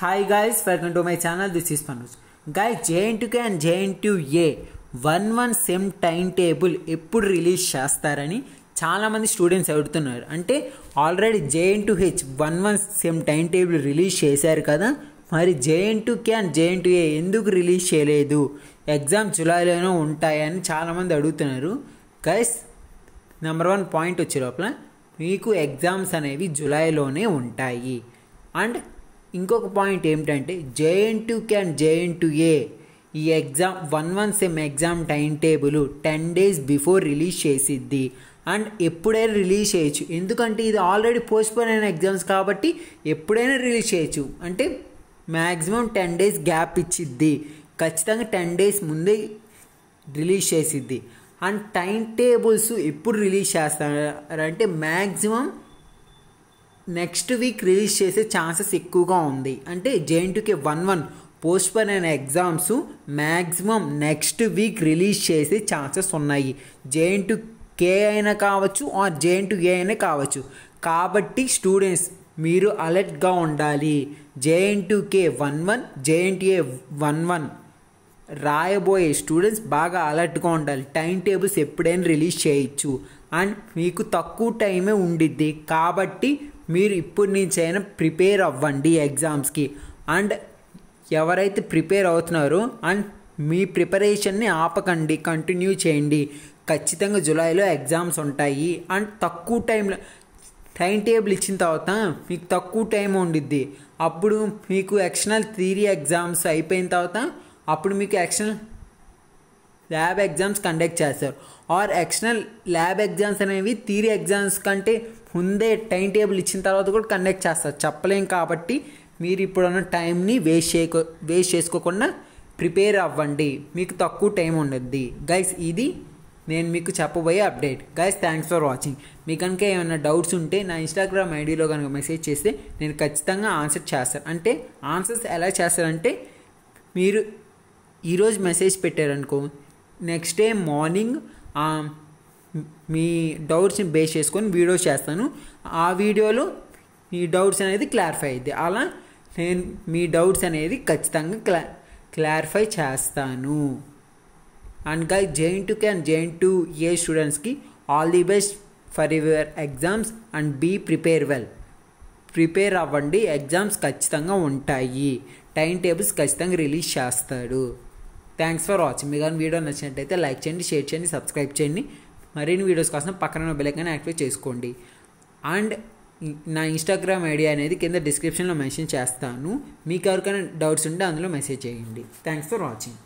hi guys welcome to my channel this is Manoj guy JNTK and JNT A one one sem time table ఎప్పుడు release చేస్తారని చాలామంది students అడుగుతున్నారు అంటే already JN H one one sem time table release చేశారు కదా మరి JN K and JN A ఎందుకు release చేయలేదు ఎగ్జామ్ జులైలోనే ఉంటాయని చాలామంది అడుగుతున్నారు గైస్ నెంబర్ వన్ పాయింట్ వచ్చే లోపల మీకు ఎగ్జామ్స్ అనేవి జూలైలోనే ఉంటాయి అండ్ ఇంకొక పాయింట్ ఏమిటంటే JN TU K and JN TU A ఈ exam one one sem exam time table ten days before release చేసిద్ది అండ్ ఎప్పుడైనా రిలీజ్ చేయొచ్చు ఎందుకంటే ఇది ఆల్రెడీ పోస్ట్పోన్ అయిన ఎగ్జామ్స్ కాబట్టి ఎప్పుడైనా రిలీజ్ చేయొచ్చు అంటే మ్యాక్సిమం టెన్ డేస్ గ్యాప్ ఇచ్చిద్ది ఖచ్చితంగా టెన్ డేస్ ముందే రిలీజ్ చేసిద్ది అండ్ టైం టేబుల్స్ ఎప్పుడు రిలీజ్ చేస్తారంటే మ్యాక్సిమం నెక్స్ట్ వీక్ రిలీజ్ చేసే ఛాన్సెస్ ఎక్కువగా ఉంది అంటే జేఎన్టీకే వన్ వన్ పోస్ట్పోన్ అయిన exams maximum next week release చేసే ఛాన్సెస్ ఉన్నాయి జేఎన్టు కే అయినా కావచ్చు ఆర్ జేఎన్టు ఏ అయినా కావచ్చు కాబట్టి స్టూడెంట్స్ మీరు అలర్ట్గా ఉండాలి JNTUK one one JNTA one one రాయబోయే స్టూడెంట్స్ బాగా అలర్ట్గా ఉండాలి టైం టేబుల్స్ ఎప్పుడైనా రిలీజ్ చేయొచ్చు అండ్ మీకు తక్కువ టైమే ఉండిద్ది కాబట్టి మీరు ఇప్పటి నుంచైనా ప్రిపేర్ అవ్వండి ఎగ్జామ్స్కి అండ్ ఎవరైతే ప్రిపేర్ అవుతున్నారో అండ్ మీ ప్రిపరేషన్ని ఆపకండి కంటిన్యూ చేయండి ఖచ్చితంగా జూలైలో ఎగ్జామ్స్ ఉంటాయి అండ్ తక్కువ టైంలో టైం టేబుల్ ఇచ్చిన తర్వాత మీకు తక్కువ టైం ఉండిద్ది అప్పుడు మీకు ఎక్స్టర్నల్ థియరీ ఎగ్జామ్స్ అయిపోయిన తర్వాత అప్పుడు మీకు ఎక్స్టర్నల్ ల్యాబ్ ఎగ్జామ్స్ కండక్ట్ చేస్తారు ఆర్ ఎక్స్టర్నల్ ల్యాబ్ ఎగ్జామ్స్ అనేవి థియరీ ఎగ్జామ్స్ కంటే ముందే టైం టేబుల్ ఇచ్చిన తర్వాత కూడా కనెక్ట్ చేస్తారు చెప్పలేం కాబట్టి మీరు ఇప్పుడున్న టైంని వేస్ట్ చేయ వేస్ట్ చేసుకోకుండా ప్రిపేర్ అవ్వండి మీకు తక్కువ టైం ఉండద్ది గైస్ ఇది నేను మీకు చెప్పబోయే update guys thanks for watching మీకు కనుక ఏమైనా డౌట్స్ ఉంటే నా ఇన్స్టాగ్రామ్ ఐడిలో కనుక మెసేజ్ చేస్తే నేను ఖచ్చితంగా ఆన్సర్ చేస్తాను అంటే ఆన్సర్స్ ఎలా చేస్తారంటే మీరు ఈరోజు మెసేజ్ పెట్టారనుకో నెక్స్ట్ డే మార్నింగ్ మీ డౌట్స్ని బేస్ చేసుకొని వీడియోస్ చేస్తాను ఆ వీడియోలో మీ డౌట్స్ అనేది క్లారిఫై అయింది అలా నేను మీ డౌట్స్ అనేది ఖచ్చితంగా క్లా క్లారిఫై చేస్తాను అండ్ గా JN TU K and JN TU A స్టూడెంట్స్కి all the best for your exams and be prepare well prepare అవ్వండి ఎగ్జామ్స్ ఖచ్చితంగా ఉంటాయి టైం టేబుల్స్ ఖచ్చితంగా రిలీజ్ చేస్తాడు థ్యాంక్స్ ఫర్ వాచింగ్ మీకు కానీ వీడియో నచ్చినట్టయితే లైక్ చేయండి షేర్ చేయండి సబ్స్క్రైబ్ చేయండి మరిన్ని వీడియోస్ కోసం పక్కన బెలైకాన్ని యాక్టివేట్ చేసుకోండి అండ్ నా ఇన్స్టాగ్రామ్ ఐడి అనేది కింద డిస్క్రిప్షన్లో మెన్షన్ చేస్తాను మీకు ఎవరికైనా డౌట్స్ ఉంటే అందులో మెసేజ్ చేయండి థ్యాంక్స్ ఫర్ వాచింగ్